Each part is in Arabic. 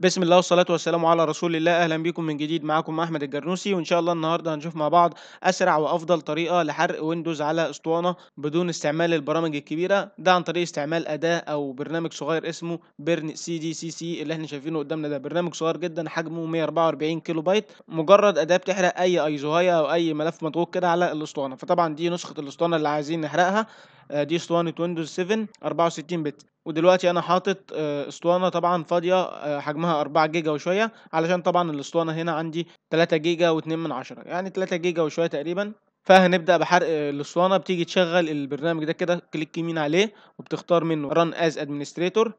بسم الله والصلاة والسلام على رسول الله أهلا بكم من جديد معكم أحمد الجرنوسي وإن شاء الله النهاردة هنشوف مع بعض أسرع وأفضل طريقة لحرق ويندوز على أسطوانة بدون استعمال البرامج الكبيرة ده عن طريق استعمال أداة أو برنامج صغير اسمه بيرن سي دي سي سي اللي احنا شايفينه قدامنا ده برنامج صغير جدا حجمه 144 كيلو بايت مجرد أداة بتحرق أي أيزوهاية أو أي ملف مضغوط كده على الأسطوانة فطبعا دي نسخة الأسطوانة اللي عايزين نحرقها آه، دي اسطوانة ويندوز 7 64 بت ودلوقتي انا حاطط آه، اسطوانه طبعا فاضيه آه، حجمها 4 جيجا وشويه علشان طبعا الاسطوانه هنا عندي 3 جيجا و2 من عشرة يعني 3 جيجا وشويه تقريبا فهنبدا بحرق آه، الاسطوانه بتيجي تشغل البرنامج ده كده كليك يمين عليه وبتختار منه ران از ادمنستريتور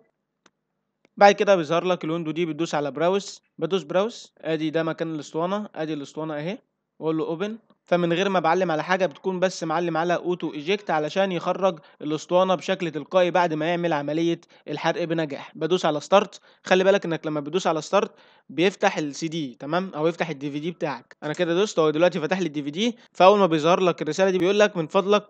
بعد كده بيظهر لك الويندو دي بتدوس على براوس بدوس براوس ادي ده مكان الاسطوانه ادي الاسطوانه اهي واقول له اوبن فمن غير ما بعلم على حاجه بتكون بس معلم على اوتو ايجكت علشان يخرج الاسطوانه بشكل تلقائي بعد ما يعمل عمليه الحرق بنجاح بدوس على ستارت خلي بالك انك لما بتدوس على ستارت بيفتح السي دي تمام او يفتح الدي في دي بتاعك انا كده دوست هو دلوقتي فتح لي الدي في دي فاول ما بيظهر لك الرساله دي بيقول لك من فضلك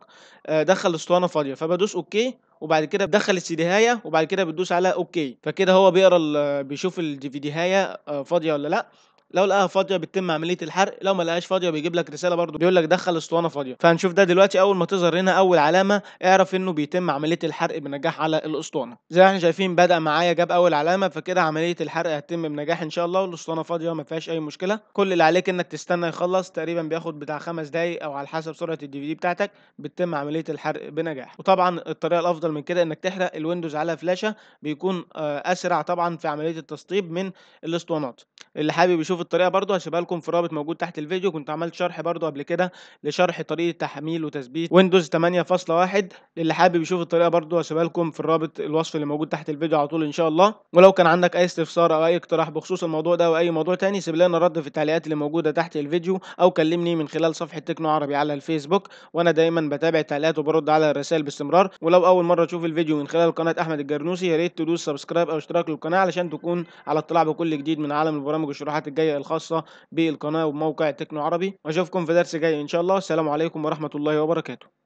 آه، دخل الاسطوانه فاضيه فبدوس اوكي وبعد كده بدخل السي دي هايه وبعد كده بتدوس على اوكي فكده هو بيقرا بيشوف الدي في دي هايه آه، فاضيه ولا لا لو لقاها فاضيه بتتم عمليه الحرق لو ما لقاهاش فاضيه بيجيب لك رساله برده بيقول لك دخل اسطوانه فاضيه فهنشوف ده دلوقتي اول ما تظهر هنا اول علامه اعرف انه بيتم عمليه الحرق بنجاح على الاسطوانه زي ما احنا شايفين بدا معايا جاب اول علامه فكده عمليه الحرق هتتم بنجاح ان شاء الله والاسطوانه فاضيه ما فيهاش اي مشكله كل اللي عليك انك تستنى يخلص تقريبا بياخد بتاع خمس دقايق او على حسب سرعه الدي في دي بتاعتك بتتم عمليه الحرق بنجاح وطبعا الطريقه الافضل من كده انك تحرق الويندوز على فلاشه بيكون آه، اسرع طبعا في عمليه التسطيب من الاسطوانات اللي حابب يشوف الطريقه برضو هسيبها لكم في رابط موجود تحت الفيديو كنت عملت شرح برضو قبل كده لشرح طريقه تحميل وتثبيت ويندوز 8.1 للي حابب يشوف الطريقه برضو هسيبها لكم في الرابط الوصف اللي موجود تحت الفيديو على طول ان شاء الله ولو كان عندك اي استفسار او اي اقتراح بخصوص الموضوع ده او اي موضوع تاني سيب لنا رد في التعليقات اللي موجوده تحت الفيديو او كلمني من خلال صفحه تكنو عربي على الفيسبوك وانا دايما بتابع التعليقات وبرد على الرسائل باستمرار ولو اول مره تشوف الفيديو من خلال قناه احمد الجرنوسي يا ريت تدوس سبسكرايب او اشتراك للقناه علشان تكون على اطلاع بكل جديد من عالم البرامج والشروحات الجايه التقنية الخاصة بالقناة وموقع تكنو عربي وأشوفكم في درس جاي إن شاء الله السلام عليكم ورحمة الله وبركاته